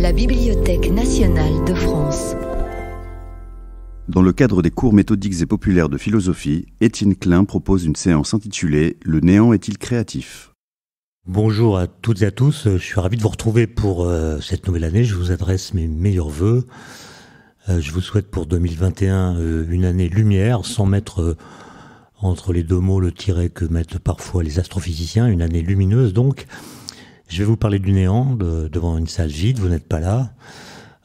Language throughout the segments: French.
la Bibliothèque nationale de France. Dans le cadre des cours méthodiques et populaires de philosophie, Étienne Klein propose une séance intitulée Le néant est-il créatif Bonjour à toutes et à tous, je suis ravi de vous retrouver pour euh, cette nouvelle année, je vous adresse mes meilleurs voeux. Euh, je vous souhaite pour 2021 euh, une année lumière, sans mettre entre les deux mots le tiret que mettent parfois les astrophysiciens, une année lumineuse donc je vais vous parler du néant devant une salle vide, vous n'êtes pas là.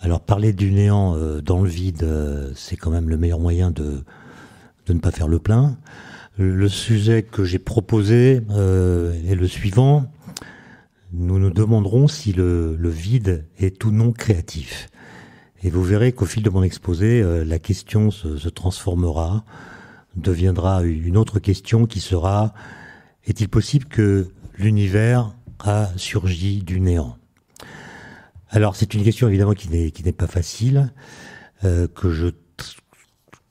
Alors parler du néant euh, dans le vide, euh, c'est quand même le meilleur moyen de, ne pas faire le plein. Le sujet que j'ai proposé euh, est le suivant. Nous nous demanderons si le, vide est ou non créatif. Et vous verrez qu'au fil de mon exposé, la question se transformera, deviendra une autre question qui sera, est-il possible que l'univers a surgi du néant Alors c'est une question évidemment qui n'est qui n'est pas facile, euh, que je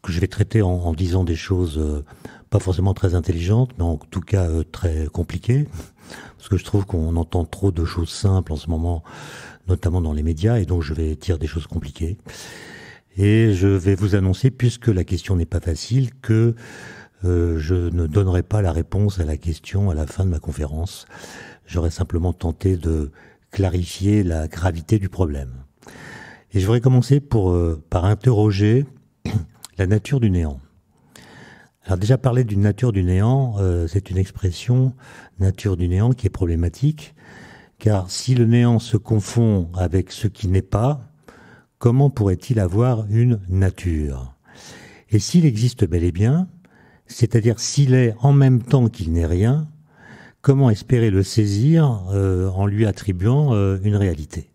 je vais traiter en, disant des choses euh, pas forcément très intelligentes, mais en tout cas euh, très compliquées, parce que je trouve qu'on entend trop de choses simples en ce moment, notamment dans les médias, et donc je vais dire des choses compliquées. Et je vais vous annoncer, puisque la question n'est pas facile, que je ne donnerai pas la réponse à la question à la fin de ma conférence, J'aurais simplement tenté de clarifier la gravité du problème. Et je voudrais commencer pour, euh, par interroger la nature du néant. Alors déjà parler d'une nature du néant, euh, c'est une expression nature du néant qui est problématique, car si le néant se confond avec ce qui n'est pas, comment pourrait-il avoir une nature Et s'il existe bel et bien, c'est-à-dire s'il est en même temps qu'il n'est rien, comment espérer le saisir euh, en lui attribuant euh, une réalité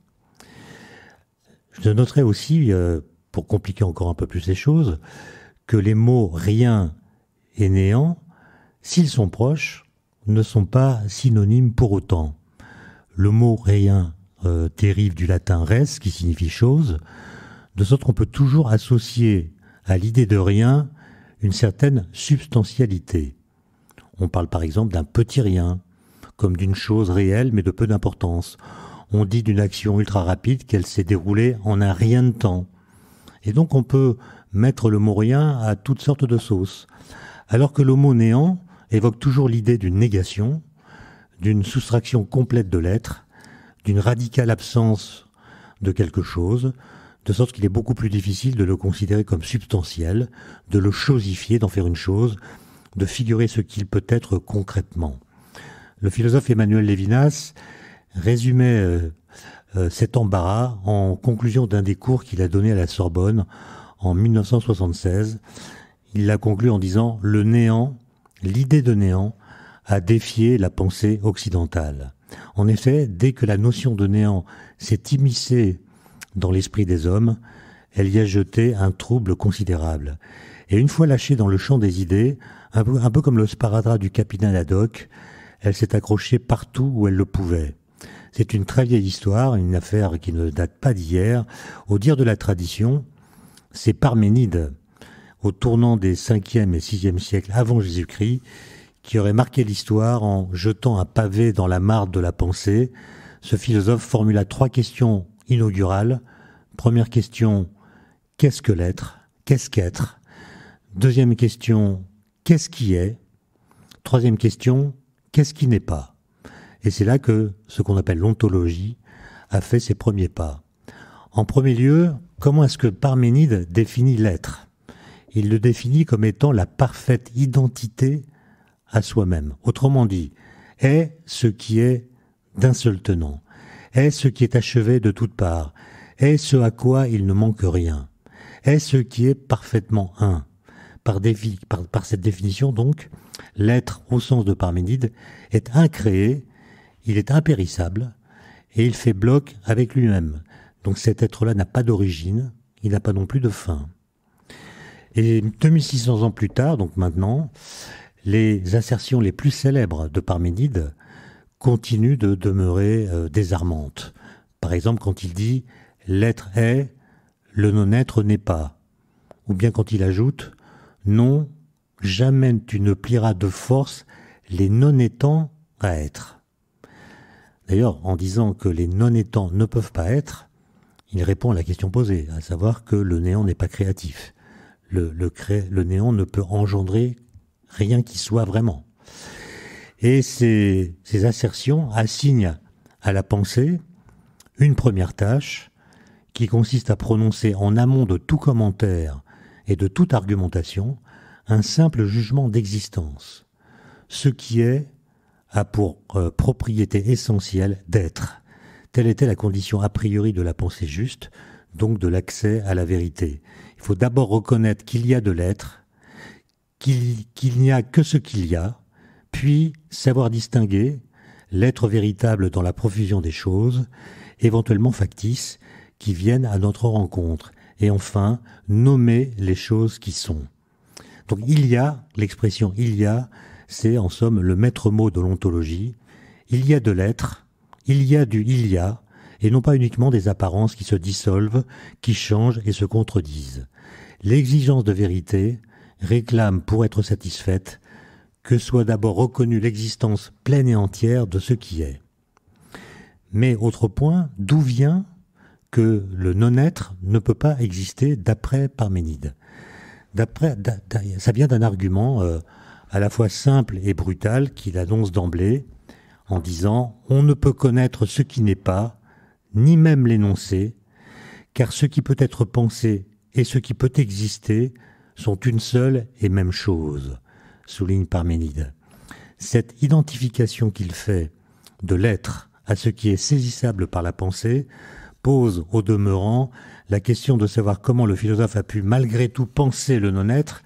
Je noterai aussi, euh, pour compliquer encore un peu plus les choses, que les mots rien et néant, s'ils sont proches, ne sont pas synonymes pour autant. Le mot rien dérive du latin res, qui signifie chose, de sorte qu'on peut toujours associer à l'idée de rien une certaine substantialité. On parle par exemple d'un petit rien, comme d'une chose réelle mais de peu d'importance. On dit d'une action ultra rapide qu'elle s'est déroulée en un rien de temps. Et donc on peut mettre le mot rien à toutes sortes de sauces. Alors que le mot néant évoque toujours l'idée d'une négation, d'une soustraction complète de l'être, d'une radicale absence de quelque chose, de sorte qu'il est beaucoup plus difficile de le considérer comme substantiel, de le chosifier, d'en faire une chose, de figurer ce qu'il peut être concrètement. Le philosophe Emmanuel Lévinas résumait euh, euh, cet embarras en conclusion d'un des cours qu'il a donné à la Sorbonne en 1976. Il l'a conclu en disant Le néant, l'idée de néant, a défié la pensée occidentale. En effet, dès que la notion de néant s'est immiscée dans l'esprit des hommes, elle y a jeté un trouble considérable. Et une fois lâchée dans le champ des idées, un peu, comme le sparadrap du capitaine Haddock, elle s'est accrochée partout où elle le pouvait. C'est une très vieille histoire, une affaire qui ne date pas d'hier. Au dire de la tradition, c'est Parménide, au tournant des 5e et 6e siècles avant Jésus-Christ, qui aurait marqué l'histoire en jetant un pavé dans la mare de la pensée. Ce philosophe formula trois questions inaugurales. Première question, qu'est-ce que l'être Qu'est-ce qu'être Deuxième question, qu'est-ce qui est Troisième question, qu'est-ce qui n'est pas Et c'est là que ce qu'on appelle l'ontologie a fait ses premiers pas. En premier lieu, comment est-ce que Parménide définit l'être Il le définit comme étant la parfaite identité à soi-même. Autrement dit, est ce qui est d'un seul tenant, est ce qui est achevé de toutes parts, est ce à quoi il ne manque rien, est ce qui est parfaitement un, par, par, cette définition, donc, l'être, au sens de Parménide, est incréé, il est impérissable, et il fait bloc avec lui-même. Donc cet être-là n'a pas d'origine, il n'a pas non plus de fin. Et 2600 ans plus tard, donc maintenant, les assertions les plus célèbres de Parménide continuent de demeurer euh, désarmantes. Par exemple, quand il dit L'être est, le non-être n'est pas. Ou bien quand il ajoute non, jamais tu ne plieras de force les non-étants à être. D'ailleurs, en disant que les non-étants ne peuvent pas être, il répond à la question posée, à savoir que le néant n'est pas créatif. Le, néant ne peut engendrer rien qui soit vraiment. Et ces assertions assignent à la pensée une première tâche qui consiste à prononcer en amont de tout commentaire et de toute argumentation un simple jugement d'existence. Ce qui est a pour euh, propriété essentielle d'être. Telle était la condition a priori de la pensée juste, donc de l'accès à la vérité. Il faut d'abord reconnaître qu'il y a de l'être, qu'il n'y a que ce qu'il y a, puis savoir distinguer l'être véritable dans la profusion des choses, éventuellement factices, qui viennent à notre rencontre, et enfin, nommer les choses qui sont. Donc il y a, l'expression il y a, c'est en somme le maître mot de l'ontologie. Il y a de l'être, il y a du il y a, et non pas uniquement des apparences qui se dissolvent, qui changent et se contredisent. L'exigence de vérité réclame pour être satisfaite que soit d'abord reconnue l'existence pleine et entière de ce qui est. Mais autre point, d'où vient que le non-être ne peut pas exister d'après Parménide. D'après, ça vient d'un argument euh, à la fois simple et brutal qu'il annonce d'emblée en disant on ne peut connaître ce qui n'est pas, ni même l'énoncer, car ce qui peut être pensé et ce qui peut exister sont une seule et même chose, souligne Parménide. Cette identification qu'il fait de l'être à ce qui est saisissable par la pensée pose au demeurant la question de savoir comment le philosophe a pu malgré tout penser le non-être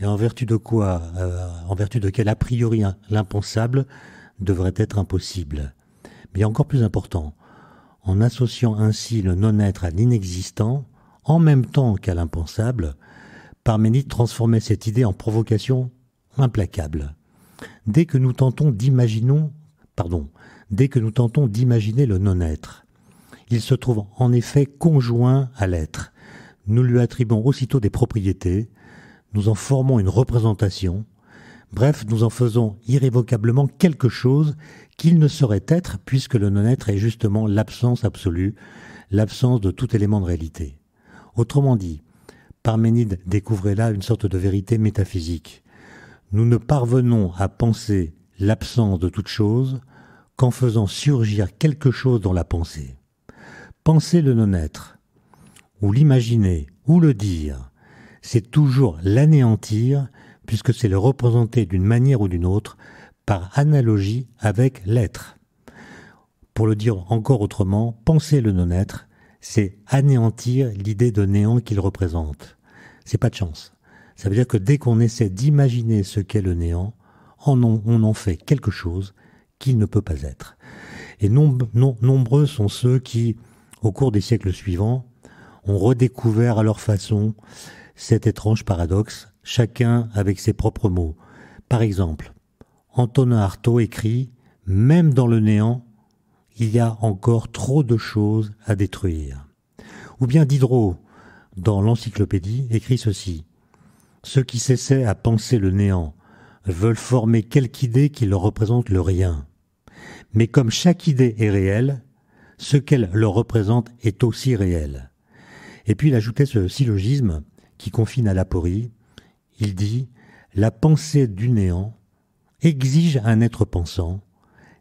et en vertu de quoi, euh, en vertu de quel a priori l'impensable devrait être impossible. Mais encore plus important, en associant ainsi le non-être à l'inexistant, en même temps qu'à l'impensable, Parménide transformait cette idée en provocation implacable. Dès que nous tentons d'imaginer, pardon, dès que nous tentons d'imaginer le non-être, il se trouve en effet conjoint à l'être. Nous lui attribuons aussitôt des propriétés, nous en formons une représentation, bref, nous en faisons irrévocablement quelque chose qu'il ne saurait être puisque le non-être est justement l'absence absolue, l'absence de tout élément de réalité. Autrement dit, Parménide découvrait là une sorte de vérité métaphysique. Nous ne parvenons à penser l'absence de toute chose qu'en faisant surgir quelque chose dans la pensée. Penser le non-être, ou l'imaginer, ou le dire, c'est toujours l'anéantir, puisque c'est le représenter d'une manière ou d'une autre, par analogie avec l'être. Pour le dire encore autrement, penser le non-être, c'est anéantir l'idée de néant qu'il représente. C'est pas de chance. Ça veut dire que dès qu'on essaie d'imaginer ce qu'est le néant, on en, fait quelque chose qu'il ne peut pas être. Et nombreux sont ceux qui au cours des siècles suivants, ont redécouvert à leur façon cet étrange paradoxe, chacun avec ses propres mots. Par exemple, Antonin Artaud écrit Même dans le néant, il y a encore trop de choses à détruire. Ou bien Diderot, dans l'encyclopédie, écrit ceci Ceux qui cessaient à penser le néant veulent former quelque idée qui leur représente le rien. Mais comme chaque idée est réelle, ce qu'elle leur représente est aussi réel. Et puis il ajoutait ce syllogisme qui confine à l'aporie. Il dit La pensée du néant exige un être pensant,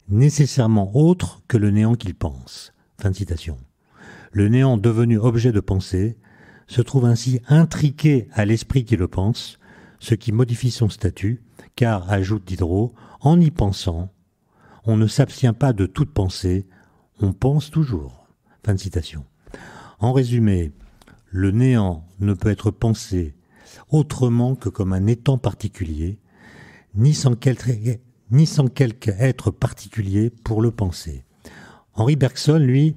nécessairement autre que le néant qu'il pense. Fin de citation. Le néant devenu objet de pensée se trouve ainsi intriqué à l'esprit qui le pense, ce qui modifie son statut, car, ajoute Diderot, en y pensant, on ne s'abstient pas de toute pensée, on pense toujours. Fin de citation. En résumé, le néant ne peut être pensé autrement que comme un étant particulier, ni sans quelque, ni sans quelque être particulier pour le penser. Henri Bergson, lui,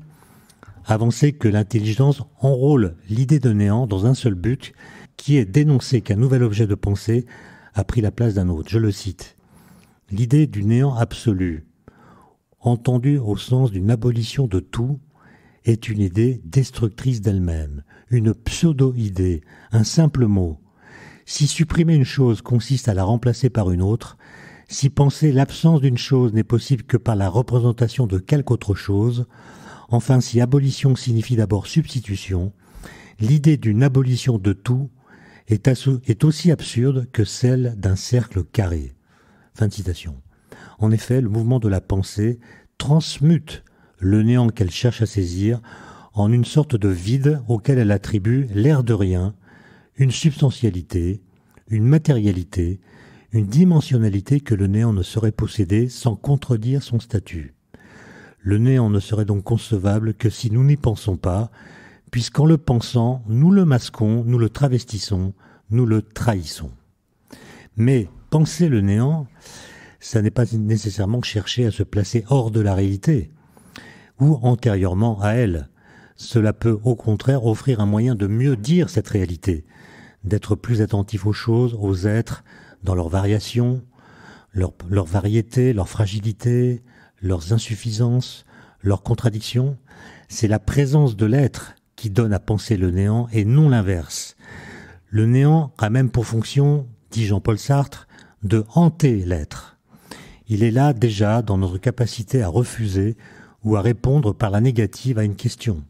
avançait que l'intelligence enrôle l'idée de néant dans un seul but, qui est d'énoncer qu'un nouvel objet de pensée a pris la place d'un autre. Je le cite. L'idée du néant absolu, entendu au sens d'une abolition de tout, est une idée destructrice d'elle-même, une pseudo-idée, un simple mot. Si supprimer une chose consiste à la remplacer par une autre, si penser l'absence d'une chose n'est possible que par la représentation de quelque autre chose, enfin si abolition signifie d'abord substitution, l'idée d'une abolition de tout est, est aussi absurde que celle d'un cercle carré. Fin citation. En effet, le mouvement de la pensée transmute le néant qu'elle cherche à saisir en une sorte de vide auquel elle attribue l'air de rien, une substantialité, une matérialité, une dimensionnalité que le néant ne saurait posséder sans contredire son statut. Le néant ne serait donc concevable que si nous n'y pensons pas, puisqu'en le pensant, nous le masquons, nous le travestissons, nous le trahissons. Mais penser le néant, ça n'est pas nécessairement chercher à se placer hors de la réalité ou antérieurement à elle. Cela peut au contraire offrir un moyen de mieux dire cette réalité, d'être plus attentif aux choses, aux êtres, dans leurs variations, leur, leur variété, leur fragilité, leurs insuffisances, leurs contradictions. C'est la présence de l'être qui donne à penser le néant et non l'inverse. Le néant a même pour fonction, dit Jean-Paul Sartre, de hanter l'être. Il est là déjà dans notre capacité à refuser ou à répondre par la négative à une question.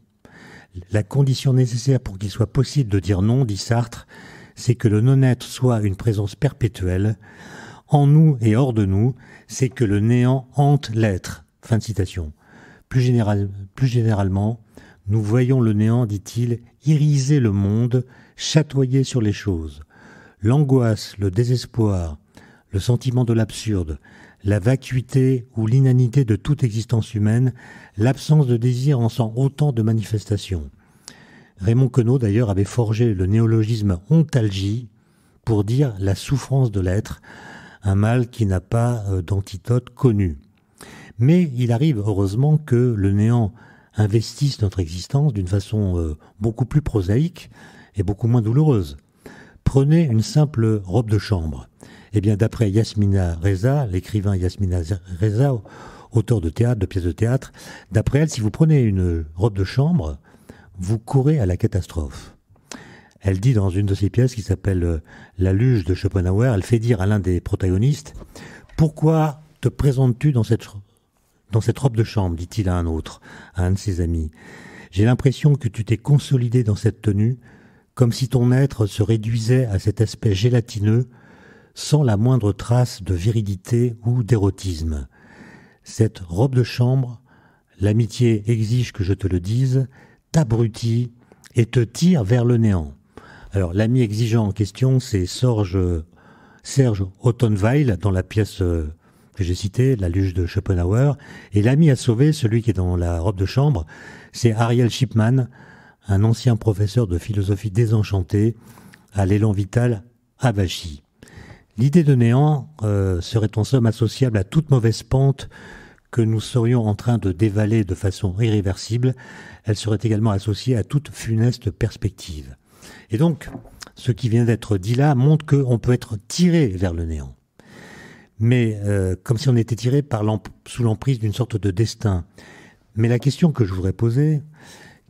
La condition nécessaire pour qu'il soit possible de dire non, dit Sartre, c'est que le non-être soit une présence perpétuelle, en nous et hors de nous, c'est que le néant hante l'être. Fin de citation. Plus, plus généralement, nous voyons le néant, dit-il, iriser le monde, chatoyer sur les choses. L'angoisse, le désespoir, le sentiment de l'absurde, la vacuité ou l'inanité de toute existence humaine, l'absence de désir en sent autant de manifestations. Raymond Queneau d'ailleurs avait forgé le néologisme ontalgie pour dire la souffrance de l'être, un mal qui n'a pas euh, d'antidote connu. Mais il arrive heureusement que le néant investisse notre existence d'une façon euh, beaucoup plus prosaïque et beaucoup moins douloureuse. Prenez une simple robe de chambre. Eh bien, d'après Yasmina Reza, l'écrivain Yasmina Reza, auteur de théâtre, de pièces de théâtre, d'après elle, si vous prenez une robe de chambre, vous courez à la catastrophe. Elle dit dans une de ses pièces qui s'appelle euh, La luge de Schopenhauer, elle fait dire à l'un des protagonistes Pourquoi te présentes-tu dans cette, dans cette robe de chambre dit-il à un autre, à un de ses amis. J'ai l'impression que tu t'es consolidé dans cette tenue, comme si ton être se réduisait à cet aspect gélatineux sans la moindre trace de virilité ou d'érotisme. Cette robe de chambre, l'amitié exige que je te le dise, t'abrutit et te tire vers le néant. Alors l'ami exigeant en question, c'est Serge, Serge Ottenweil dans la pièce euh, que j'ai citée, La luge de Schopenhauer. Et l'ami à sauver, celui qui est dans la robe de chambre, c'est Ariel Shipman, un ancien professeur de philosophie désenchanté à l'élan vital avachi. L'idée de néant euh, serait en somme associable à toute mauvaise pente que nous serions en train de dévaler de façon irréversible. Elle serait également associée à toute funeste perspective. Et donc, ce qui vient d'être dit là montre qu'on peut être tiré vers le néant. Mais euh, comme si on était tiré par sous l'emprise d'une sorte de destin. Mais la question que je voudrais poser,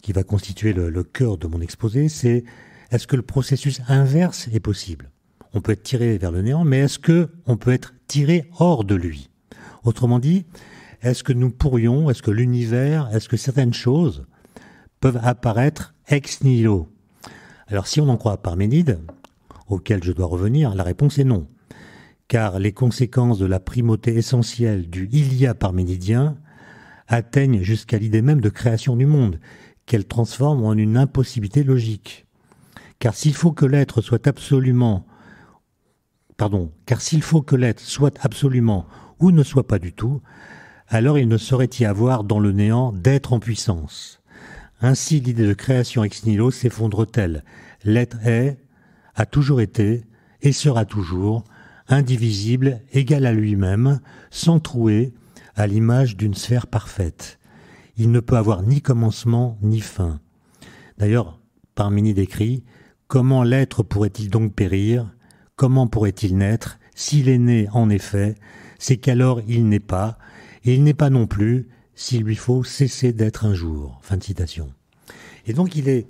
qui va constituer le, le cœur de mon exposé, c'est est-ce que le processus inverse est possible on peut être tiré vers le néant, mais est-ce que on peut être tiré hors de lui Autrement dit, est-ce que nous pourrions, est-ce que l'univers, est-ce que certaines choses peuvent apparaître ex nihilo Alors si on en croit Parménide, auquel je dois revenir, la réponse est non. Car les conséquences de la primauté essentielle du Ilia parménidien atteignent jusqu'à l'idée même de création du monde, qu'elle transforme en une impossibilité logique. Car s'il faut que l'être soit absolument Pardon, car s'il faut que l'être soit absolument ou ne soit pas du tout, alors il ne saurait y avoir dans le néant d'être en puissance. Ainsi l'idée de création ex nihilo s'effondre-t-elle. L'être est, a toujours été et sera toujours, indivisible, égal à lui-même, sans trouer, à l'image d'une sphère parfaite. Il ne peut avoir ni commencement ni fin. D'ailleurs, Parmini décrit Comment l'être pourrait-il donc périr Comment pourrait-il naître S'il est né, en effet, c'est qu'alors il n'est pas, et il n'est pas non plus s'il lui faut cesser d'être un jour. Fin de citation. Et donc il est,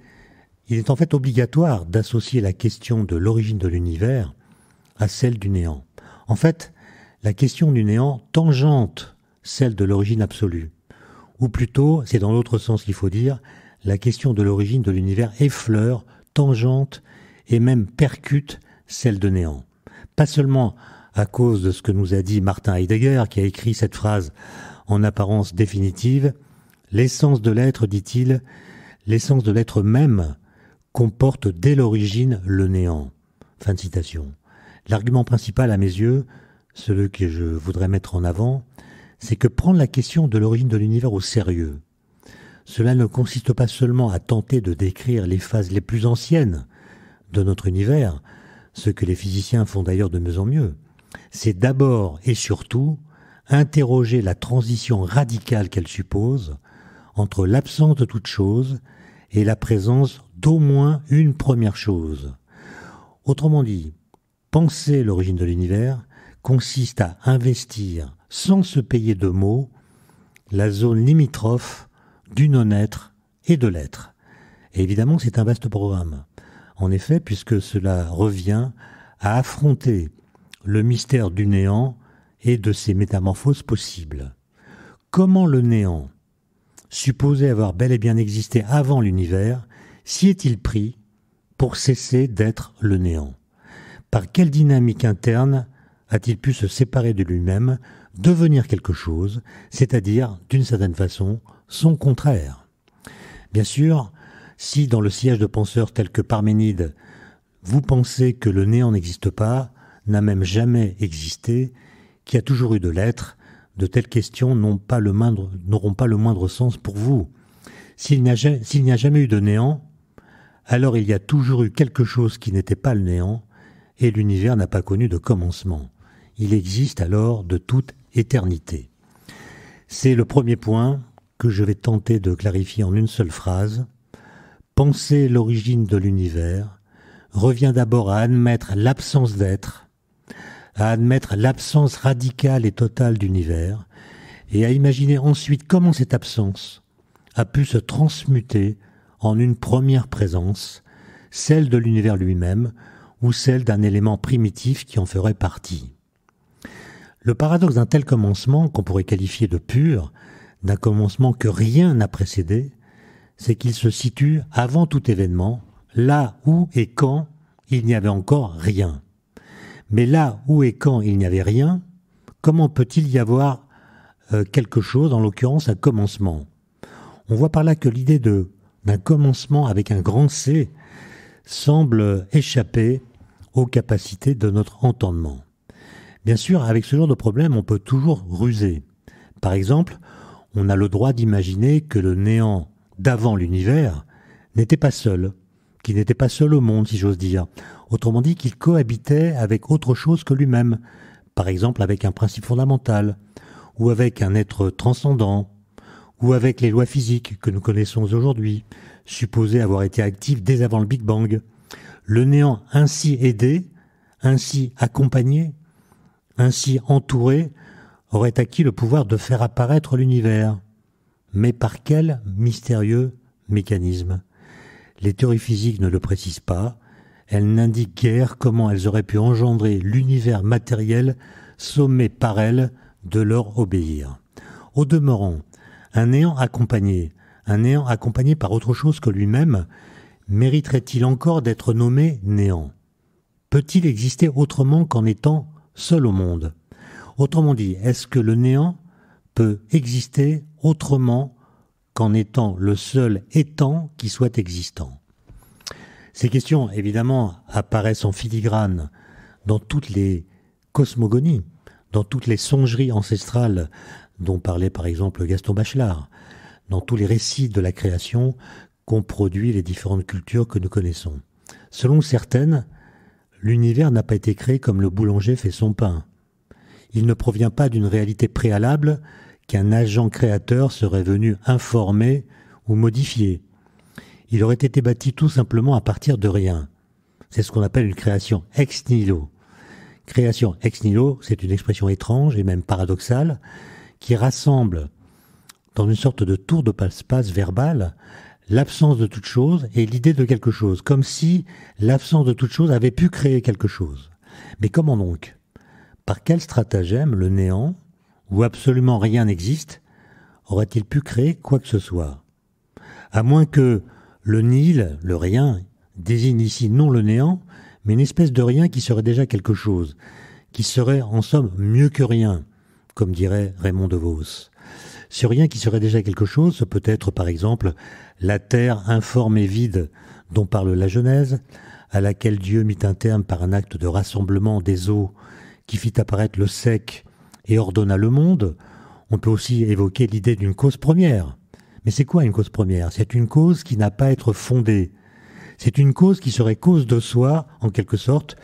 il est en fait obligatoire d'associer la question de l'origine de l'univers à celle du néant. En fait, la question du néant tangente celle de l'origine absolue. Ou plutôt, c'est dans l'autre sens qu'il faut dire, la question de l'origine de l'univers effleure, tangente et même percute celle de néant. Pas seulement à cause de ce que nous a dit Martin Heidegger, qui a écrit cette phrase en apparence définitive, l'essence de l'être, dit-il, l'essence de l'être même comporte dès l'origine le néant. Fin de citation. L'argument principal à mes yeux, celui que je voudrais mettre en avant, c'est que prendre la question de l'origine de l'univers au sérieux, cela ne consiste pas seulement à tenter de décrire les phases les plus anciennes de notre univers, ce que les physiciens font d'ailleurs de mieux en mieux, c'est d'abord et surtout interroger la transition radicale qu'elle suppose entre l'absence de toute chose et la présence d'au moins une première chose. Autrement dit, penser l'origine de l'univers consiste à investir, sans se payer de mots, la zone limitrophe du non-être et de l'être. évidemment, c'est un vaste programme en effet, puisque cela revient à affronter le mystère du néant et de ses métamorphoses possibles. Comment le néant, supposé avoir bel et bien existé avant l'univers, s'y est-il pris pour cesser d'être le néant Par quelle dynamique interne a-t-il pu se séparer de lui-même, devenir quelque chose, c'est-à-dire, d'une certaine façon, son contraire Bien sûr, si dans le siège de penseurs tels que Parménide, vous pensez que le néant n'existe pas, n'a même jamais existé, qui a toujours eu de l'être, de telles questions n'auront pas, le moindre sens pour vous. S'il n'y a, a jamais eu de néant, alors il y a toujours eu quelque chose qui n'était pas le néant, et l'univers n'a pas connu de commencement. Il existe alors de toute éternité. C'est le premier point que je vais tenter de clarifier en une seule phrase. Penser l'origine de l'univers revient d'abord à admettre l'absence d'être, à admettre l'absence radicale et totale d'univers, et à imaginer ensuite comment cette absence a pu se transmuter en une première présence, celle de l'univers lui-même, ou celle d'un élément primitif qui en ferait partie. Le paradoxe d'un tel commencement, qu'on pourrait qualifier de pur, d'un commencement que rien n'a précédé, c'est qu'il se situe avant tout événement, là où et quand il n'y avait encore rien. Mais là où et quand il n'y avait rien, comment peut-il y avoir euh, quelque chose, en l'occurrence un commencement On voit par là que l'idée de d'un commencement avec un grand C semble échapper aux capacités de notre entendement. Bien sûr, avec ce genre de problème, on peut toujours ruser. Par exemple, on a le droit d'imaginer que le néant d'avant l'univers n'était pas seul, qui n'était pas seul au monde, si j'ose dire. Autrement dit, qu'il cohabitait avec autre chose que lui-même, par exemple avec un principe fondamental, ou avec un être transcendant, ou avec les lois physiques que nous connaissons aujourd'hui, supposées avoir été actives dès avant le Big Bang. Le néant ainsi aidé, ainsi accompagné, ainsi entouré, aurait acquis le pouvoir de faire apparaître l'univers. Mais par quel mystérieux mécanisme Les théories physiques ne le précisent pas, elles n'indiquent guère comment elles auraient pu engendrer l'univers matériel sommé par elles de leur obéir. Au demeurant, un néant accompagné, un néant accompagné par autre chose que lui-même, mériterait-il encore d'être nommé néant Peut-il exister autrement qu'en étant seul au monde Autrement dit, est-ce que le néant peut exister autrement qu'en étant le seul étant qui soit existant. Ces questions, évidemment, apparaissent en filigrane dans toutes les cosmogonies, dans toutes les songeries ancestrales dont parlait par exemple Gaston Bachelard, dans tous les récits de la création qu'ont produit les différentes cultures que nous connaissons. Selon certaines, l'univers n'a pas été créé comme le boulanger fait son pain. Il ne provient pas d'une réalité préalable qu'un agent créateur serait venu informer ou modifier. Il aurait été bâti tout simplement à partir de rien. C'est ce qu'on appelle une création ex nihilo. Création ex nihilo, c'est une expression étrange et même paradoxale qui rassemble dans une sorte de tour de passe-passe verbal l'absence de toute chose et l'idée de quelque chose, comme si l'absence de toute chose avait pu créer quelque chose. Mais comment donc Par quel stratagème le néant où absolument rien n'existe, aurait-il pu créer quoi que ce soit À moins que le nil, le rien, désigne ici non le néant, mais une espèce de rien qui serait déjà quelque chose, qui serait en somme mieux que rien, comme dirait Raymond de Vos. Ce rien qui serait déjà quelque chose, ce peut être par exemple la terre informe et vide dont parle la Genèse, à laquelle Dieu mit un terme par un acte de rassemblement des eaux qui fit apparaître le sec et ordonna le monde, on peut aussi évoquer l'idée d'une cause première. Mais c'est quoi une cause première C'est une cause qui n'a pas à être fondée. C'est une cause qui serait cause de soi, en quelque sorte,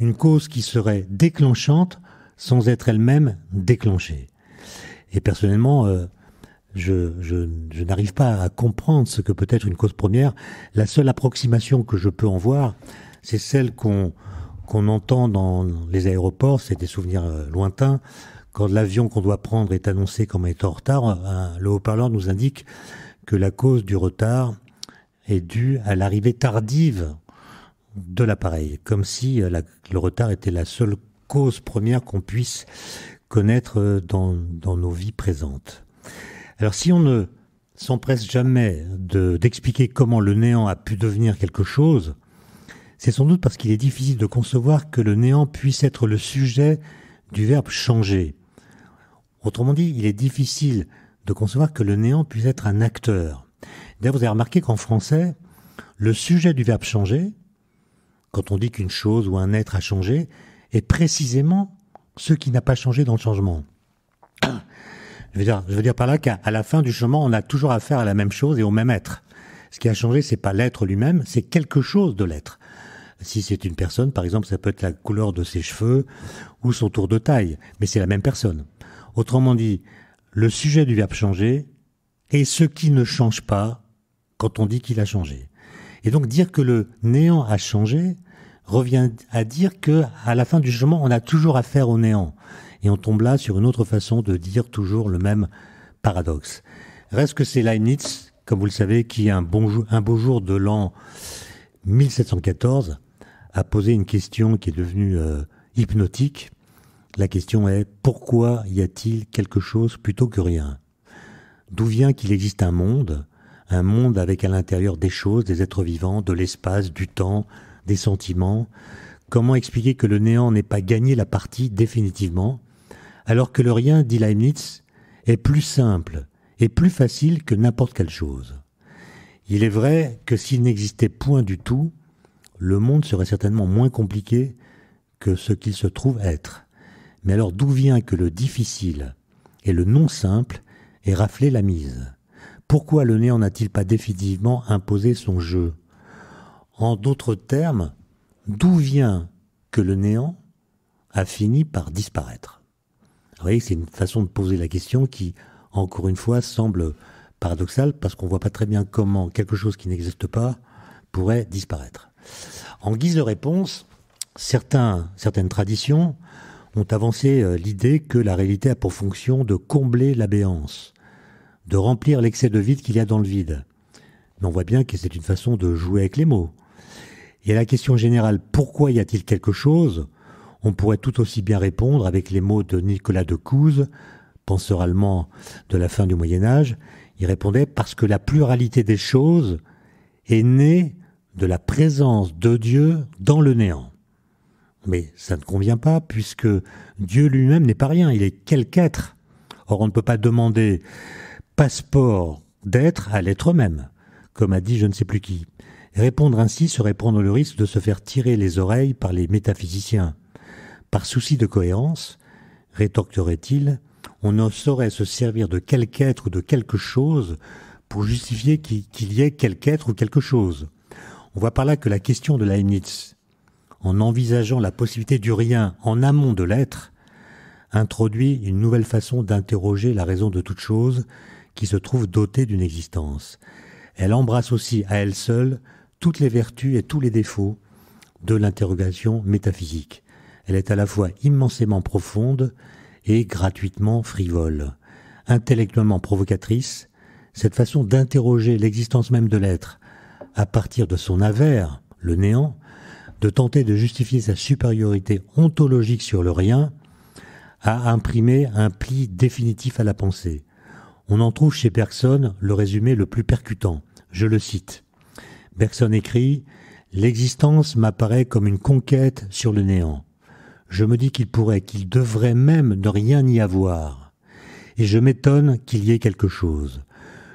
une cause qui serait déclenchante sans être elle-même déclenchée. Et personnellement, euh, je, n'arrive pas à comprendre ce que peut être une cause première. La seule approximation que je peux en voir, c'est celle qu'on qu'on entend dans les aéroports, c'est des souvenirs euh, lointains, quand l'avion qu'on doit prendre est annoncé comme étant en retard, le haut-parleur nous indique que la cause du retard est due à l'arrivée tardive de l'appareil, comme si euh, le retard était la seule cause première qu'on puisse connaître euh, dans, nos vies présentes. Alors si on ne s'empresse jamais d'expliquer comment le néant a pu devenir quelque chose, c'est sans doute parce qu'il est difficile de concevoir que le néant puisse être le sujet du verbe changer. Autrement dit, il est difficile de concevoir que le néant puisse être un acteur. D'ailleurs, vous avez remarqué qu'en français, le sujet du verbe changer, quand on dit qu'une chose ou un être a changé, est précisément ce qui n'a pas changé dans le changement. Je veux dire, je veux dire par là qu'à la fin du changement, on a toujours affaire à la même chose et au même être. Ce qui a changé, c'est pas l'être lui-même, c'est quelque chose de l'être. Si c'est une personne, par exemple, ça peut être la couleur de ses cheveux ou son tour de taille, mais c'est la même personne. Autrement dit, le sujet du verbe changer est ce qui ne change pas quand on dit qu'il a changé. Et donc dire que le néant a changé revient à dire que à la fin du jugement, on a toujours affaire au néant. Et on tombe là sur une autre façon de dire toujours le même paradoxe. Reste que c'est Leibniz, comme vous le savez, qui un, bon, un beau jour de l'an 1714 a posé une question qui est devenue euh, hypnotique la question est pourquoi y a-t-il quelque chose plutôt que rien D'où vient qu'il existe un monde, un monde avec à l'intérieur des choses, des êtres vivants, de l'espace, du temps, des sentiments Comment expliquer que le néant n'ait pas gagné la partie définitivement, alors que le rien, dit Leibniz, est plus simple et plus facile que n'importe quelle chose Il est vrai que s'il n'existait point du tout, le monde serait certainement moins compliqué que ce qu'il se trouve être. Mais alors d'où vient que le difficile et le non simple aient raflé la mise Pourquoi le néant n'a-t-il pas définitivement imposé son jeu En d'autres termes, d'où vient que le néant a fini par disparaître Vous voyez, c'est une façon de poser la question qui, encore une fois, semble paradoxale parce qu'on ne voit pas très bien comment quelque chose qui n'existe pas pourrait disparaître. En guise de réponse, certaines traditions ont avancé euh, l'idée que la réalité a pour fonction de combler l'abéance, de remplir l'excès de vide qu'il y a dans le vide. Mais on voit bien que c'est une façon de jouer avec les mots. Et à la question générale, pourquoi y a-t-il quelque chose On pourrait tout aussi bien répondre avec les mots de Nicolas de Couze, penseur allemand de la fin du Moyen Âge. Il répondait parce que la pluralité des choses est née de la présence de Dieu dans le néant. Mais ça ne convient pas puisque Dieu lui-même n'est pas rien, il est quelque être. Or on ne peut pas demander passeport d'être à l'être même, comme a dit je ne sais plus qui. Répondre ainsi serait prendre le risque de se faire tirer les oreilles par les métaphysiciens. Par souci de cohérence, rétorquerait-il, on ne saurait se servir de quelque être ou de quelque chose pour justifier qu'il y ait quelque être ou quelque chose. On voit par là que la question de Leibniz en envisageant la possibilité du rien en amont de l'être, introduit une nouvelle façon d'interroger la raison de toute chose qui se trouve dotée d'une existence. Elle embrasse aussi à elle seule toutes les vertus et tous les défauts de l'interrogation métaphysique. Elle est à la fois immensément profonde et gratuitement frivole. Intellectuellement provocatrice, cette façon d'interroger l'existence même de l'être à partir de son avers, le néant, de tenter de justifier sa supériorité ontologique sur le rien, a imprimé un pli définitif à la pensée. On en trouve chez Bergson le résumé le plus percutant. Je le cite. Bergson écrit L'existence m'apparaît comme une conquête sur le néant. Je me dis qu'il pourrait, qu'il devrait même ne rien y avoir. Et je m'étonne qu'il y ait quelque chose.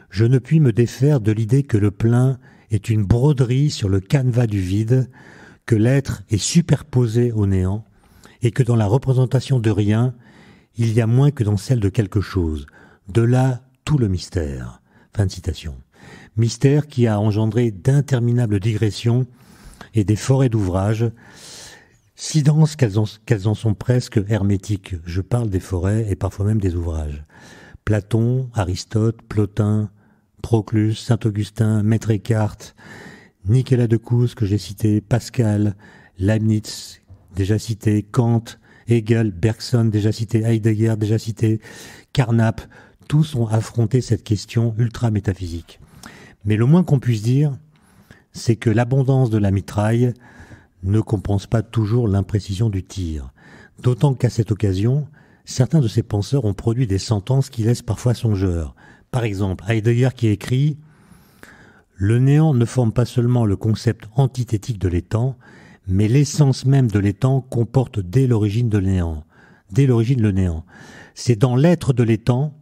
Je ne puis me défaire de l'idée que le plein est une broderie sur le canevas du vide, que l'être est superposé au néant, et que dans la représentation de rien, il y a moins que dans celle de quelque chose. De là tout le mystère. Fin de citation. Mystère qui a engendré d'interminables digressions et des forêts d'ouvrages, si denses qu'elles en, sont presque hermétiques. Je parle des forêts et parfois même des ouvrages. Platon, Aristote, Plotin, Proclus, Saint-Augustin, Maître Écarte, Nicolas de Couze que j'ai cité, Pascal, Leibniz déjà cité, Kant, Hegel, Bergson déjà cité, Heidegger déjà cité, Carnap, tous ont affronté cette question ultra métaphysique. Mais le moins qu'on puisse dire, c'est que l'abondance de la mitraille ne compense pas toujours l'imprécision du tir. D'autant qu'à cette occasion, certains de ces penseurs ont produit des sentences qui laissent parfois songeurs. Par exemple, Heidegger qui écrit le néant ne forme pas seulement le concept antithétique de l'étang, mais l'essence même de l'étang comporte dès l'origine de néant, dès l'origine le néant. C'est dans l'être de l'étang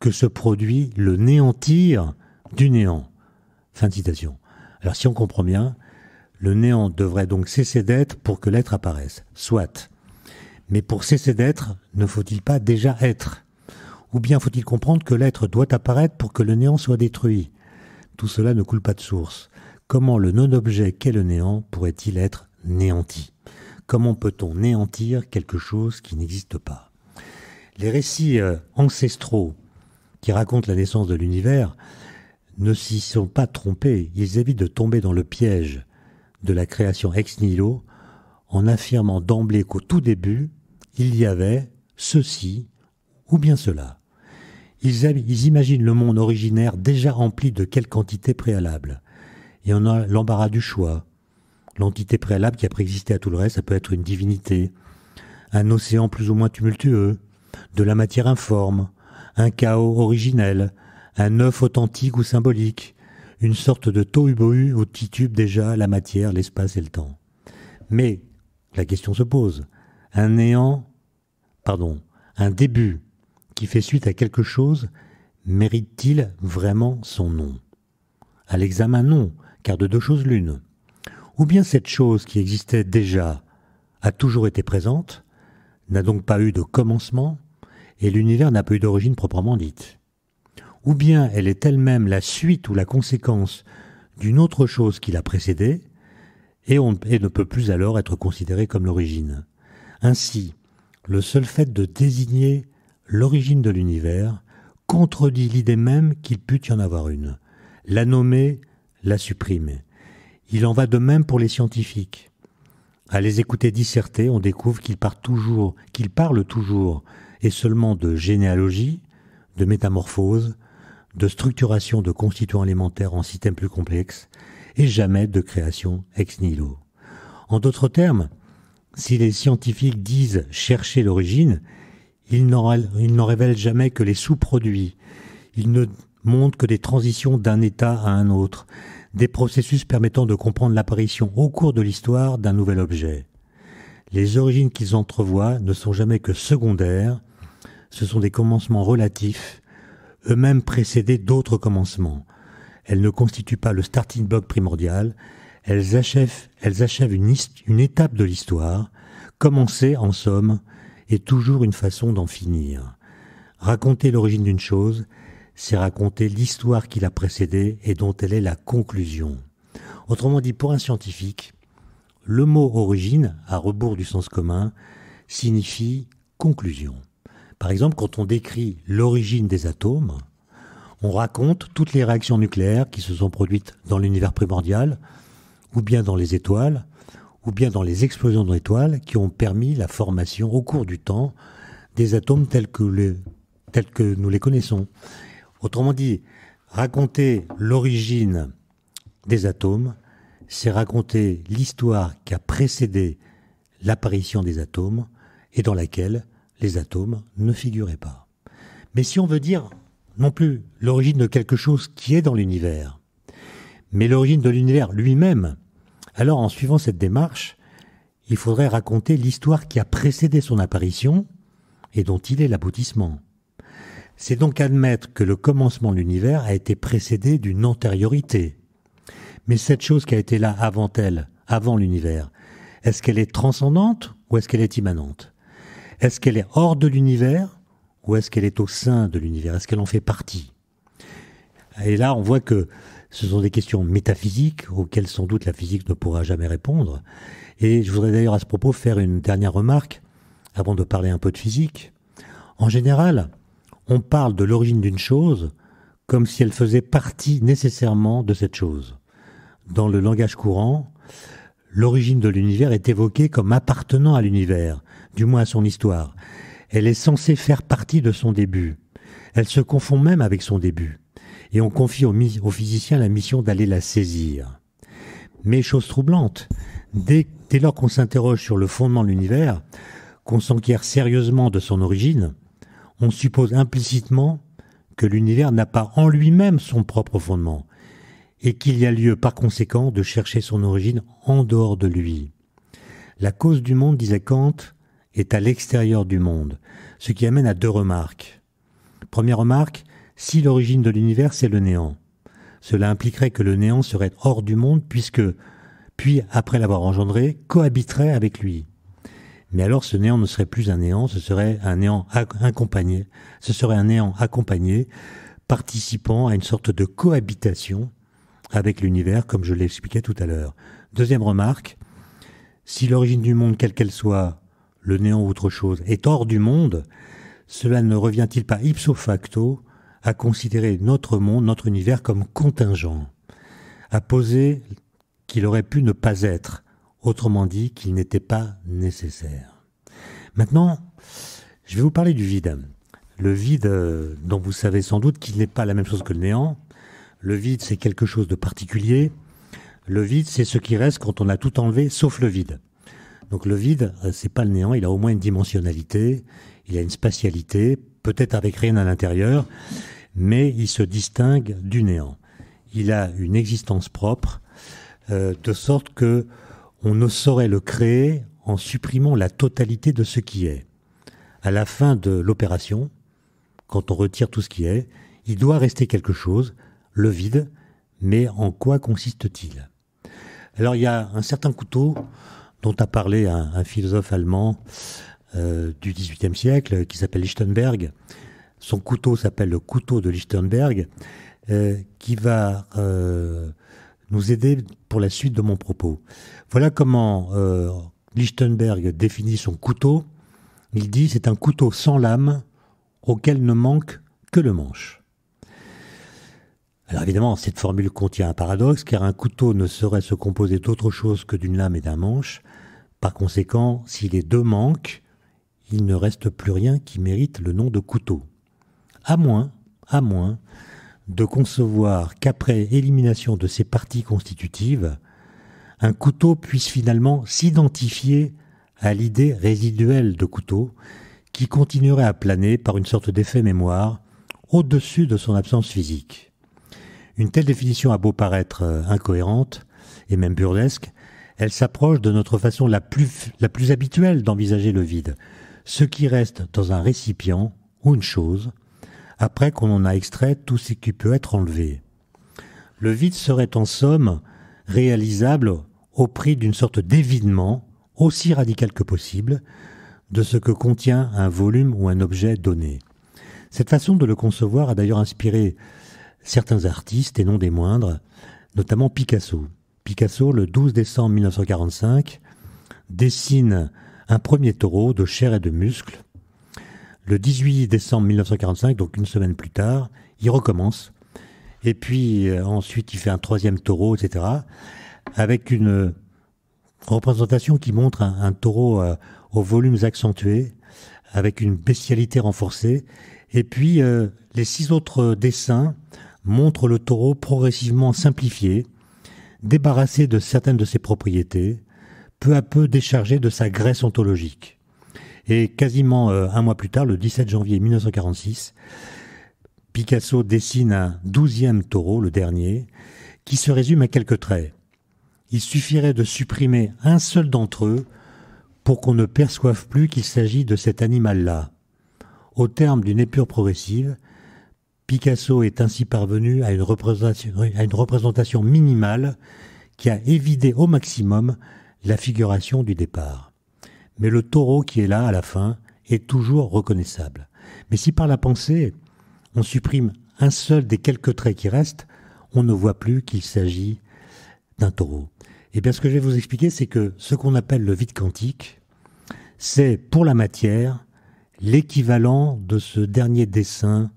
que se produit le néantir du néant. Fin de citation. Alors si on comprend bien, le néant devrait donc cesser d'être pour que l'être apparaisse. Soit. Mais pour cesser d'être, ne faut-il pas déjà être Ou bien faut-il comprendre que l'être doit apparaître pour que le néant soit détruit tout cela ne coule pas de source. Comment le non-objet qu'est le néant pourrait-il être néanti Comment peut-on néantir quelque chose qui n'existe pas Les récits euh, ancestraux qui racontent la naissance de l'univers ne s'y sont pas trompés. Ils évitent de tomber dans le piège de la création ex nihilo en affirmant d'emblée qu'au tout début, il y avait ceci ou bien cela. Ils, imaginent le monde originaire déjà rempli de quelle quantité préalable. Et on a l'embarras du choix. L'entité préalable qui a préexisté à tout le reste, ça peut être une divinité, un océan plus ou moins tumultueux, de la matière informe, un chaos originel, un œuf authentique ou symbolique, une sorte de tohu-bohu où titube déjà la matière, l'espace et le temps. Mais la question se pose un néant, pardon, un début, fait suite à quelque chose mérite-t-il vraiment son nom À l'examen, non, car de deux choses l'une. Ou bien cette chose qui existait déjà a toujours été présente, n'a donc pas eu de commencement, et l'univers n'a pas eu d'origine proprement dite. Ou bien elle est elle-même la suite ou la conséquence d'une autre chose qui l'a précédée, et, on, et ne peut plus alors être considérée comme l'origine. Ainsi, le seul fait de désigner l'origine de l'univers, contredit l'idée même qu'il put y en avoir une, la nommer, la supprimer. Il en va de même pour les scientifiques. À les écouter disserter, on découvre qu'ils parlent toujours, qu'ils parlent toujours et seulement de généalogie, de métamorphose, de structuration de constituants élémentaires en systèmes plus complexes, et jamais de création ex nihilo. En d'autres termes, si les scientifiques disent chercher l'origine, il n'en révèlent jamais que les sous-produits. Ils ne montrent que des transitions d'un état à un autre, des processus permettant de comprendre l'apparition au cours de l'histoire d'un nouvel objet. Les origines qu'ils entrevoient ne sont jamais que secondaires, ce sont des commencements relatifs, eux-mêmes précédés d'autres commencements. Elles ne constituent pas le starting block primordial, elles achèvent, elles achèvent une, une étape de l'histoire, commencée en somme est toujours une façon d'en finir. Raconter l'origine d'une chose, c'est raconter l'histoire qui l'a précédée et dont elle est la conclusion. Autrement dit, pour un scientifique, le mot origine, à rebours du sens commun, signifie conclusion. Par exemple, quand on décrit l'origine des atomes, on raconte toutes les réactions nucléaires qui se sont produites dans l'univers primordial, ou bien dans les étoiles, ou bien dans les explosions d'étoiles qui ont permis la formation au cours du temps des atomes tels que, tels que nous les connaissons. Autrement dit, raconter l'origine des atomes, c'est raconter l'histoire qui a précédé l'apparition des atomes et dans laquelle les atomes ne figuraient pas. Mais si on veut dire non plus l'origine de quelque chose qui est dans l'univers, mais l'origine de l'univers lui-même, alors en suivant cette démarche, il faudrait raconter l'histoire qui a précédé son apparition et dont il est l'aboutissement. C'est donc admettre que le commencement de l'univers a été précédé d'une antériorité. Mais cette chose qui a été là avant elle, avant l'univers, est-ce qu'elle est transcendante ou est-ce qu'elle est immanente Est-ce qu'elle est hors de l'univers ou est-ce qu'elle est au sein de l'univers Est-ce qu'elle en fait partie Et là, on voit que ce sont des questions métaphysiques auxquelles sans doute la physique ne pourra jamais répondre. Et je voudrais d'ailleurs à ce propos faire une dernière remarque avant de parler un peu de physique. En général, on parle de l'origine d'une chose comme si elle faisait partie nécessairement de cette chose. Dans le langage courant, l'origine de l'univers est évoquée comme appartenant à l'univers, du moins à son histoire. Elle est censée faire partie de son début. Elle se confond même avec son début et on confie aux physiciens physicien la mission d'aller la saisir. Mais chose troublante, dès, dès lors qu'on s'interroge sur le fondement de l'univers, qu'on s'enquiert sérieusement de son origine, on suppose implicitement que l'univers n'a pas en lui-même son propre fondement, et qu'il y a lieu par conséquent de chercher son origine en dehors de lui. La cause du monde, disait Kant, est à l'extérieur du monde, ce qui amène à deux remarques. Première remarque, si l'origine de l'univers, c'est le néant, cela impliquerait que le néant serait hors du monde puisque, puis après l'avoir engendré, cohabiterait avec lui. Mais alors ce néant ne serait plus un néant, ce serait un néant accompagné, ce serait un néant accompagné, participant à une sorte de cohabitation avec l'univers, comme je l'expliquais tout à l'heure. Deuxième remarque, si l'origine du monde, quelle qu'elle soit, le néant ou autre chose, est hors du monde, cela ne revient-il pas ipso facto à considérer notre monde, notre univers comme contingent, à poser qu'il aurait pu ne pas être, autrement dit qu'il n'était pas nécessaire. Maintenant, je vais vous parler du vide. Le vide euh, dont vous savez sans doute qu'il n'est pas la même chose que le néant. Le vide, c'est quelque chose de particulier. Le vide, c'est ce qui reste quand on a tout enlevé, sauf le vide. Donc le vide, euh, c'est pas le néant, il a au moins une dimensionnalité, il a une spatialité, peut-être avec rien à l'intérieur, mais il se distingue du néant. Il a une existence propre, euh, de sorte que on ne saurait le créer en supprimant la totalité de ce qui est. À la fin de l'opération, quand on retire tout ce qui est, il doit rester quelque chose, le vide, mais en quoi consiste-t-il Alors il y a un certain couteau dont a parlé un philosophe allemand, euh, du XVIIIe siècle qui s'appelle Lichtenberg. Son couteau s'appelle le couteau de Lichtenberg, euh, qui va euh, nous aider pour la suite de mon propos. Voilà comment Lichtenberg définit son couteau. Il dit c'est un couteau sans lame auquel ne manque que le manche. Alors évidemment, cette formule contient un paradoxe, car un couteau ne saurait se composer d'autre chose que d'une lame et d'un manche. Par conséquent, si les deux manquent, il ne reste plus rien qui mérite le nom de couteau. À moins, à moins de concevoir qu'après élimination de ses parties constitutives, un couteau puisse finalement s'identifier à l'idée résiduelle de couteau qui continuerait à planer par une sorte d'effet mémoire au-dessus de son absence physique. Une telle définition a beau paraître euh, incohérente et même burlesque, elle s'approche de notre façon la plus habituelle d'envisager le vide, ce qui reste dans un récipient ou une chose, après qu'on en a extrait tout ce qui peut être enlevé. Le vide serait en somme réalisable au prix d'une sorte d'évidement, aussi radical que possible, de ce que contient un volume ou un objet donné. Cette façon de le concevoir a d'ailleurs inspiré certains artistes, et non des moindres, notamment Picasso. Picasso, le 12 décembre 1945, dessine un premier taureau de chair et de muscles. Le 18 décembre 1945, donc une semaine plus tard, il recommence. Et puis euh, ensuite, il fait un troisième taureau, etc. Avec une représentation qui montre un, taureau euh, aux volumes accentués, avec une bestialité renforcée. Et puis, euh, les six autres dessins montrent le taureau progressivement simplifié, débarrassé de certaines de ses propriétés, peu à peu déchargé de sa graisse ontologique. Et quasiment euh, un mois plus tard, le 17 janvier 1946, Picasso dessine un douzième taureau, le dernier, qui se résume à quelques traits. Il suffirait de supprimer un seul d'entre eux pour qu'on ne perçoive plus qu'il s'agit de cet animal-là. Au terme d'une épure progressive, Picasso est ainsi parvenu à une représentation, à une représentation minimale qui a évidé au maximum la figuration du départ. Mais le taureau qui est là à la fin est toujours reconnaissable. Mais si par la pensée, on supprime un seul des quelques traits qui restent, on ne voit plus qu'il s'agit d'un taureau. Et eh bien ce que je vais vous expliquer, c'est que ce qu'on appelle le vide quantique, c'est pour la matière l'équivalent de ce dernier dessin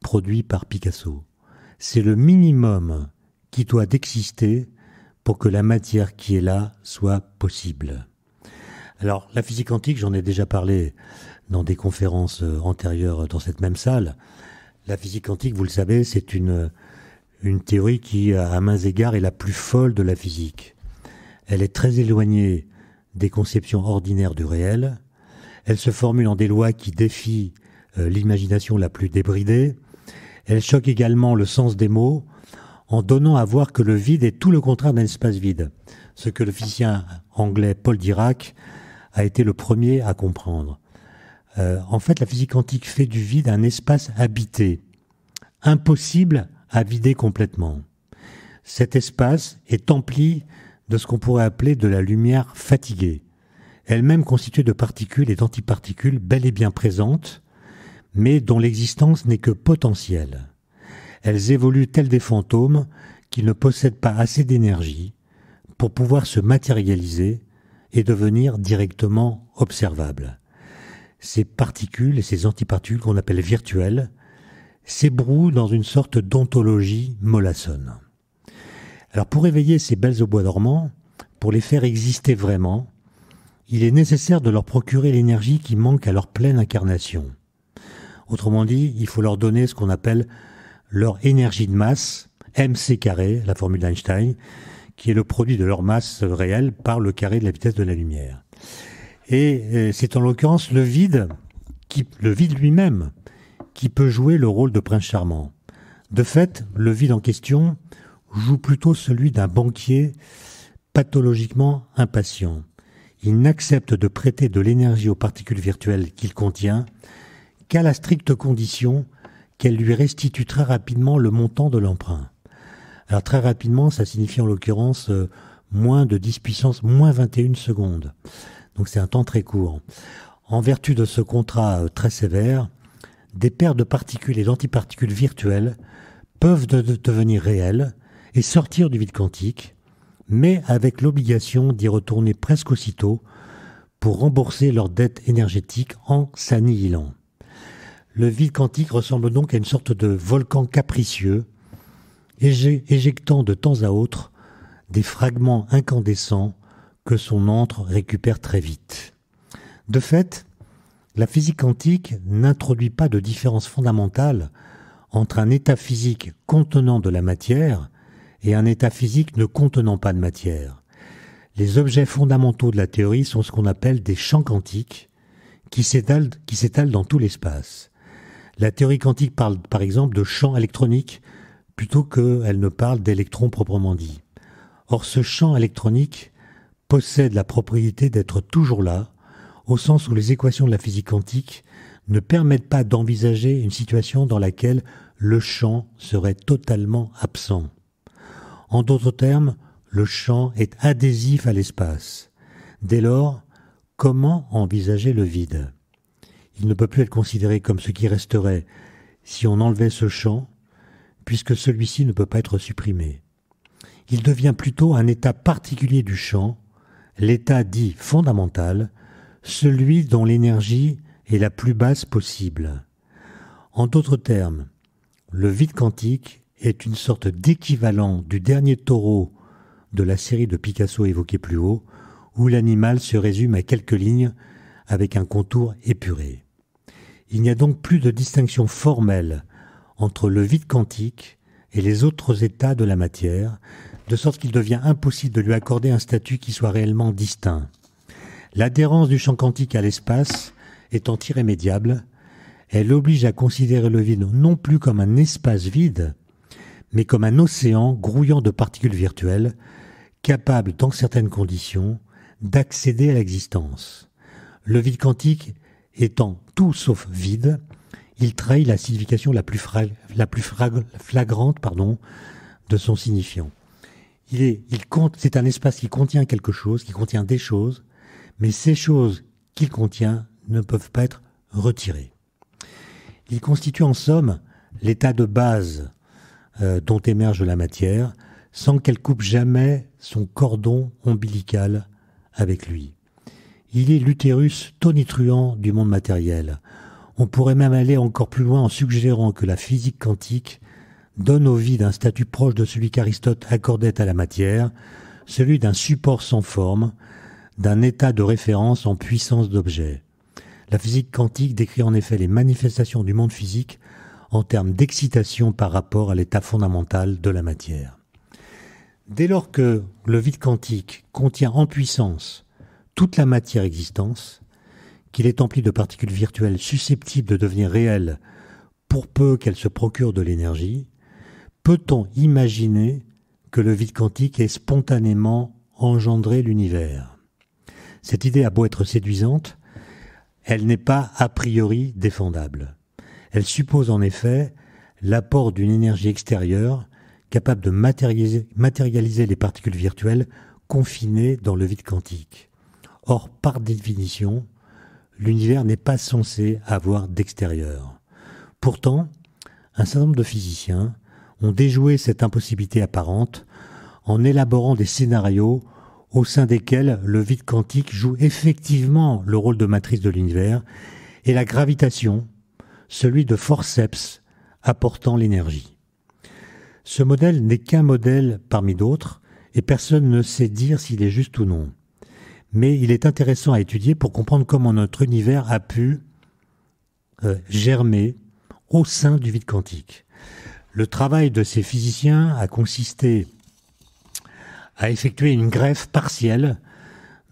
produit par Picasso. C'est le minimum qui doit exister pour que la matière qui est là soit possible. Alors, la physique quantique, j'en ai déjà parlé dans des conférences euh, antérieures dans cette même salle. La physique quantique, vous le savez, c'est une, une théorie qui, à mains égards, est la plus folle de la physique. Elle est très éloignée des conceptions ordinaires du réel. Elle se formule en des lois qui défient euh, l'imagination la plus débridée. Elle choque également le sens des mots en donnant à voir que le vide est tout le contraire d'un espace vide, ce que le physicien anglais Paul Dirac a été le premier à comprendre. Euh, en fait, la physique quantique fait du vide un espace habité, impossible à vider complètement. Cet espace est empli de ce qu'on pourrait appeler de la lumière fatiguée, elle-même constituée de particules et d'antiparticules bel et bien présentes, mais dont l'existence n'est que potentielle. Elles évoluent telles des fantômes qui ne possèdent pas assez d'énergie pour pouvoir se matérialiser et devenir directement observables. Ces particules et ces antiparticules qu'on appelle virtuelles s'ébrouent dans une sorte d'ontologie molassonne. Alors pour éveiller ces belles au bois dormant, pour les faire exister vraiment, il est nécessaire de leur procurer l'énergie qui manque à leur pleine incarnation. Autrement dit, il faut leur donner ce qu'on appelle leur énergie de masse, mc carré, la formule d'Einstein, qui est le produit de leur masse réelle par le carré de la vitesse de la lumière. Et euh, c'est en l'occurrence le vide, qui, le vide lui-même, qui peut jouer le rôle de prince charmant. De fait, le vide en question joue plutôt celui d'un banquier pathologiquement impatient. Il n'accepte de prêter de l'énergie aux particules virtuelles qu'il contient qu'à la stricte condition qu'elle lui restitue très rapidement le montant de l'emprunt. Alors très rapidement, ça signifie en l'occurrence euh, moins de 10 puissance, moins 21 secondes. Donc c'est un temps très court. En vertu de ce contrat euh, très sévère, des paires de particules et d'antiparticules virtuelles peuvent devenir réelles et sortir du vide quantique, mais avec l'obligation d'y retourner presque aussitôt pour rembourser leur dette énergétique en s'annihilant. Le vide quantique ressemble donc à une sorte de volcan capricieux, éjectant de temps à autre des fragments incandescents que son antre récupère très vite. De fait, la physique quantique n'introduit pas de différence fondamentale entre un état physique contenant de la matière et un état physique ne contenant pas de matière. Les objets fondamentaux de la théorie sont ce qu'on appelle des champs quantiques qui s'étalent dans tout l'espace. La théorie quantique parle par exemple de champ électronique plutôt qu'elle ne parle d'électrons proprement dit. Or ce champ électronique possède la propriété d'être toujours là, au sens où les équations de la physique quantique ne permettent pas d'envisager une situation dans laquelle le champ serait totalement absent. En d'autres termes, le champ est adhésif à l'espace. Dès lors, comment envisager le vide il ne peut plus être considéré comme ce qui resterait si on enlevait ce champ, puisque celui-ci ne peut pas être supprimé. Il devient plutôt un état particulier du champ, l'état dit fondamental, celui dont l'énergie est la plus basse possible. En d'autres termes, le vide quantique est une sorte d'équivalent du dernier taureau de la série de Picasso évoquée plus haut, où l'animal se résume à quelques lignes avec un contour épuré. Il n'y a donc plus de distinction formelle entre le vide quantique et les autres états de la matière, de sorte qu'il devient impossible de lui accorder un statut qui soit réellement distinct. L'adhérence du champ quantique à l'espace étant irrémédiable, elle oblige à considérer le vide non plus comme un espace vide, mais comme un océan grouillant de particules virtuelles, capables, dans certaines conditions, d'accéder à l'existence. Le vide quantique étant tout sauf vide, il trahit la signification la plus, la plus flagrante pardon, de son signifiant. Il est, il compte, c'est un espace qui contient quelque chose, qui contient des choses, mais ces choses qu'il contient ne peuvent pas être retirées. Il constitue en somme l'état de base euh, dont émerge la matière, sans qu'elle coupe jamais son cordon ombilical avec lui. Il est l'utérus tonitruant du monde matériel. On pourrait même aller encore plus loin en suggérant que la physique quantique donne au vide un statut proche de celui qu'Aristote accordait à la matière, celui d'un support sans forme, d'un état de référence en puissance d'objet. La physique quantique décrit en effet les manifestations du monde physique en termes d'excitation par rapport à l'état fondamental de la matière. Dès lors que le vide quantique contient en puissance toute la matière existence, qu'il est empli de particules virtuelles susceptibles de devenir réelles pour peu qu'elles se procurent de l'énergie, peut-on imaginer que le vide quantique ait spontanément engendré l'univers Cette idée a beau être séduisante, elle n'est pas a priori défendable. Elle suppose en effet l'apport d'une énergie extérieure capable de matérialiser les particules virtuelles confinées dans le vide quantique. Or, par définition, l'univers n'est pas censé avoir d'extérieur. Pourtant, un certain nombre de physiciens ont déjoué cette impossibilité apparente en élaborant des scénarios au sein desquels le vide quantique joue effectivement le rôle de matrice de l'univers et la gravitation, celui de forceps apportant l'énergie. Ce modèle n'est qu'un modèle parmi d'autres et personne ne sait dire s'il est juste ou non mais il est intéressant à étudier pour comprendre comment notre univers a pu euh, germer au sein du vide quantique. Le travail de ces physiciens a consisté à effectuer une greffe partielle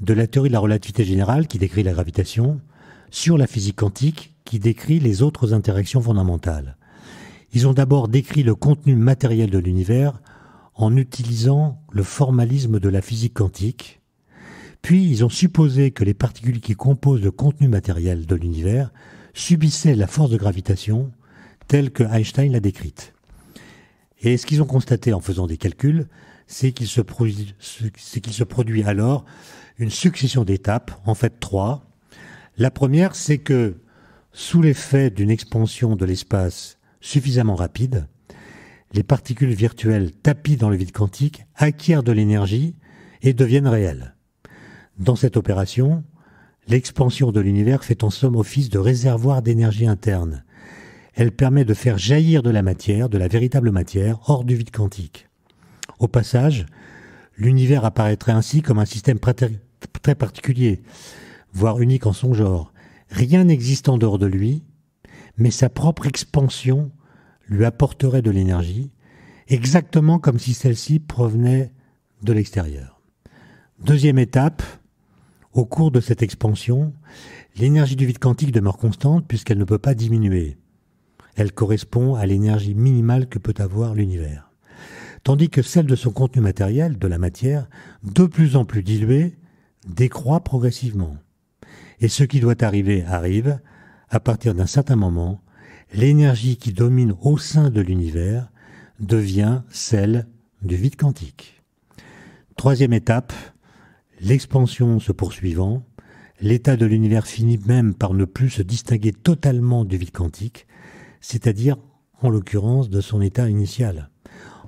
de la théorie de la relativité générale qui décrit la gravitation sur la physique quantique qui décrit les autres interactions fondamentales. Ils ont d'abord décrit le contenu matériel de l'univers en utilisant le formalisme de la physique quantique puis ils ont supposé que les particules qui composent le contenu matériel de l'univers subissaient la force de gravitation telle que Einstein l'a décrite. Et ce qu'ils ont constaté en faisant des calculs, c'est qu'il se, produit, se produit alors une succession d'étapes, en fait trois. La première, c'est que sous l'effet d'une expansion de l'espace suffisamment rapide, les particules virtuelles tapies dans le vide quantique acquièrent de l'énergie et deviennent réelles. Dans cette opération, l'expansion de l'univers fait en somme office de réservoir d'énergie interne. Elle permet de faire jaillir de la matière, de la véritable matière, hors du vide quantique. Au passage, l'univers apparaîtrait ainsi comme un système très particulier, voire unique en son genre, rien n'existe en dehors de lui, mais sa propre expansion lui apporterait de l'énergie, exactement comme si celle-ci provenait de l'extérieur. Deuxième étape, au cours de cette expansion, l'énergie du vide quantique demeure constante puisqu'elle ne peut pas diminuer. Elle correspond à l'énergie minimale que peut avoir l'univers. Tandis que celle de son contenu matériel, de la matière, de plus en plus diluée, décroît progressivement. Et ce qui doit arriver arrive, à partir d'un certain moment, l'énergie qui domine au sein de l'univers devient celle du vide quantique. Troisième étape, L'expansion se poursuivant, l'état de l'univers finit même par ne plus se distinguer totalement du vide quantique, c'est-à-dire en l'occurrence de son état initial.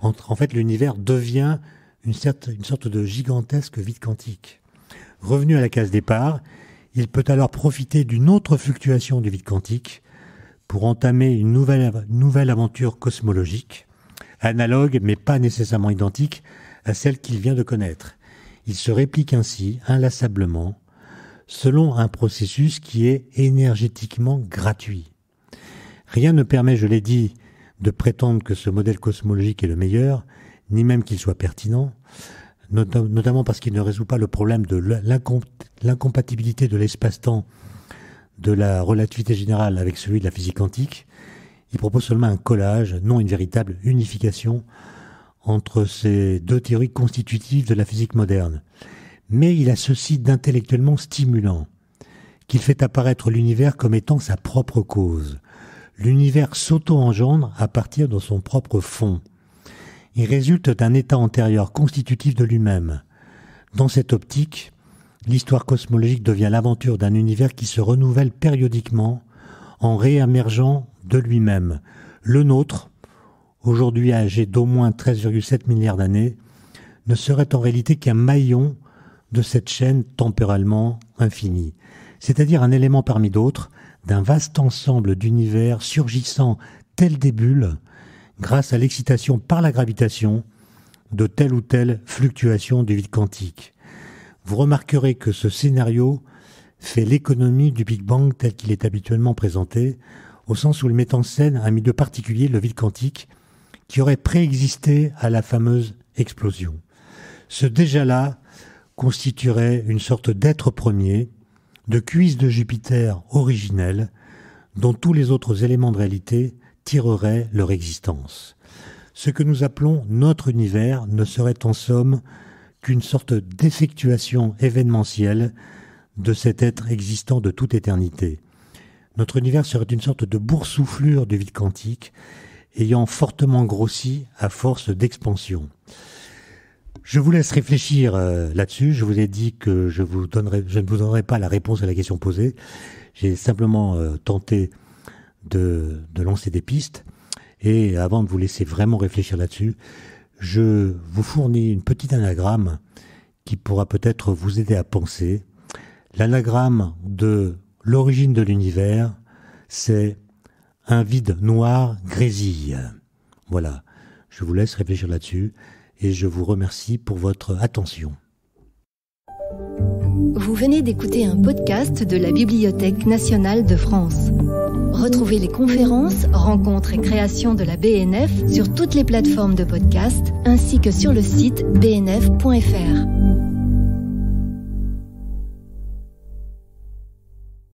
En, fait, l'univers devient une, une sorte de gigantesque vide quantique. Revenu à la case départ, il peut alors profiter d'une autre fluctuation du vide quantique pour entamer une nouvelle, nouvelle aventure cosmologique, analogue mais pas nécessairement identique à celle qu'il vient de connaître. Il se réplique ainsi, inlassablement, selon un processus qui est énergétiquement gratuit. Rien ne permet, je l'ai dit, de prétendre que ce modèle cosmologique est le meilleur, ni même qu'il soit pertinent, notamment parce qu'il ne résout pas le problème de l'incompatibilité de l'espace-temps de la relativité générale avec celui de la physique quantique. Il propose seulement un collage, non une véritable unification entre ces deux théories constitutives de la physique moderne. Mais il a ceci d'intellectuellement stimulant, qu'il fait apparaître l'univers comme étant sa propre cause. L'univers s'auto-engendre à partir de son propre fond. Il résulte d'un état antérieur constitutif de lui-même. Dans cette optique, l'histoire cosmologique devient l'aventure d'un univers qui se renouvelle périodiquement en réémergeant de lui-même, le nôtre aujourd'hui âgé d'au moins 13,7 milliards d'années, ne serait en réalité qu'un maillon de cette chaîne temporellement infinie, c'est-à-dire un élément parmi d'autres d'un vaste ensemble d'univers surgissant tel des bulles grâce à l'excitation par la gravitation de telle ou telle fluctuation du vide quantique. Vous remarquerez que ce scénario fait l'économie du Big Bang tel qu'il est habituellement présenté, au sens où il met en scène un milieu particulier, le vide quantique, qui aurait préexisté à la fameuse explosion. Ce déjà-là constituerait une sorte d'être premier, de cuisse de Jupiter originelle, dont tous les autres éléments de réalité tireraient leur existence. Ce que nous appelons notre univers ne serait en somme qu'une sorte d'effectuation événementielle de cet être existant de toute éternité. Notre univers serait une sorte de boursouflure du vide quantique ayant fortement grossi à force d'expansion. Je vous laisse réfléchir euh, là-dessus. Je vous ai dit que je, vous je ne vous donnerai pas la réponse à la question posée. J'ai simplement euh, tenté de, de lancer des pistes. Et avant de vous laisser vraiment réfléchir là-dessus, je vous fournis une petite anagramme qui pourra peut-être vous aider à penser. L'anagramme de l'origine de l'univers, c'est un vide noir grésille. Voilà, je vous laisse réfléchir là-dessus et je vous remercie pour votre attention. Vous venez d'écouter un podcast de la Bibliothèque nationale de France. Retrouvez les conférences, rencontres et créations de la BNF sur toutes les plateformes de podcast ainsi que sur le site bnf.fr.